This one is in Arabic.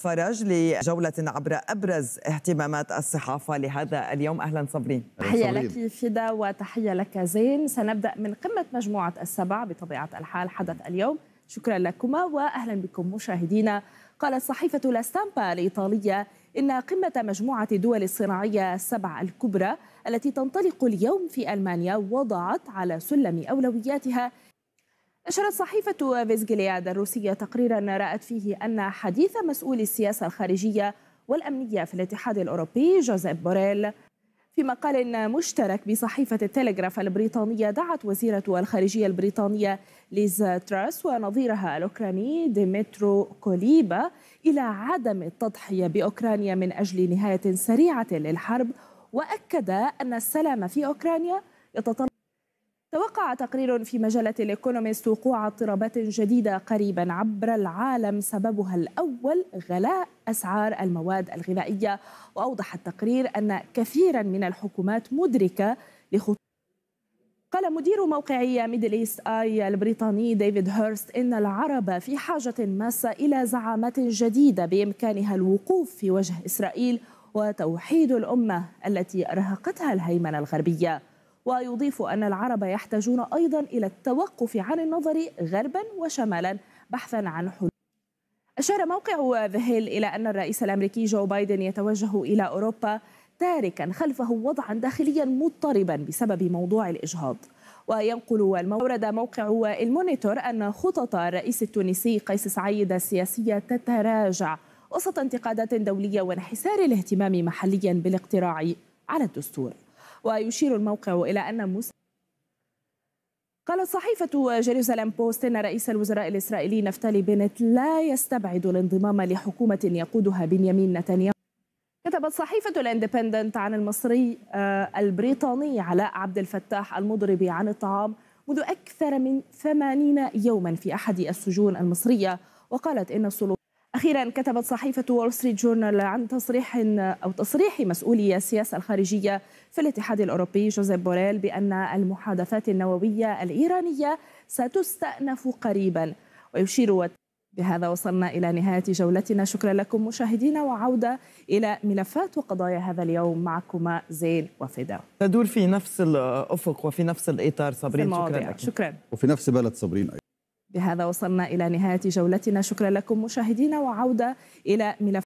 فرج لجولة عبر أبرز اهتمامات الصحافة لهذا اليوم أهلا صبرين تحية لك فدا وتحية لك زين سنبدأ من قمة مجموعة السبع بطبيعة الحال حدث اليوم شكرا لكما وأهلا بكم مشاهدينا قالت صحيفة لاستامبا الإيطالية إن قمة مجموعة الدول الصناعية السبع الكبرى التي تنطلق اليوم في ألمانيا وضعت على سلم أولوياتها نشرت صحيفة فيزجلياد الروسية تقريرا رأت فيه أن حديث مسؤول السياسة الخارجية والأمنية في الاتحاد الأوروبي جوزيف بوريل في مقال مشترك بصحيفة التلغراف البريطانية دعت وزيرة الخارجية البريطانية ليز تراس ونظيرها الأوكراني ديمترو كوليبا إلى عدم التضحية بأوكرانيا من أجل نهاية سريعة للحرب وأكد أن السلام في أوكرانيا يتطلب توقع تقرير في مجلة الإيكونوميست وقوع اضطرابات جديدة قريبا عبر العالم سببها الأول غلاء أسعار المواد الغذائية وأوضح التقرير أن كثيرا من الحكومات مدركة لخطورة قال مدير موقع ميدل ايست اي البريطاني ديفيد هيرست ان العرب في حاجه ماسه الى زعامات جديده بامكانها الوقوف في وجه اسرائيل وتوحيد الامه التي ارهقتها الهيمنه الغربيه ويضيف أن العرب يحتاجون أيضا إلى التوقف عن النظر غربا وشمالا بحثا عن حلول أشار موقع ذا هيل إلى أن الرئيس الأمريكي جو بايدن يتوجه إلى أوروبا تاركا خلفه وضعا داخليا مضطربا بسبب موضوع الإجهاض وينقل المورد موقع المونيتور أن خطط الرئيس التونسي قيس سعيد السياسية تتراجع وسط انتقادات دولية وانحسار الاهتمام محليا بالاقتراع على الدستور ويشير الموقع إلى أن موسى قالت صحيفة جيروسالم بوست أن رئيس الوزراء الإسرائيلي نفتالي بنت لا يستبعد الانضمام لحكومة يقودها بنيامين نتنياهو كتبت صحيفة الاندبندنت عن المصري آه، البريطاني علاء عبد الفتاح المضربي عن الطعام منذ أكثر من 80 يوما في أحد السجون المصرية وقالت إن السلطات أخيرا كتبت صحيفة وول ستريت جورنال عن تصريح أو تصريح مسؤولي السياسة الخارجية في الاتحاد الأوروبي جوزيف بوريل بأن المحادثات النووية الإيرانية ستستأنف قريبا ويشير بهذا وصلنا إلى نهاية جولتنا شكرا لكم مشاهدينا وعودة إلى ملفات وقضايا هذا اليوم معكما زين وفدا تدور في نفس الأفق وفي نفس الإطار صابرين شكرا لك شكرا وفي نفس بلد صابرين أيضا بهذا وصلنا إلى نهاية جولتنا شكرا لكم مشاهدينا وعودة إلى ملف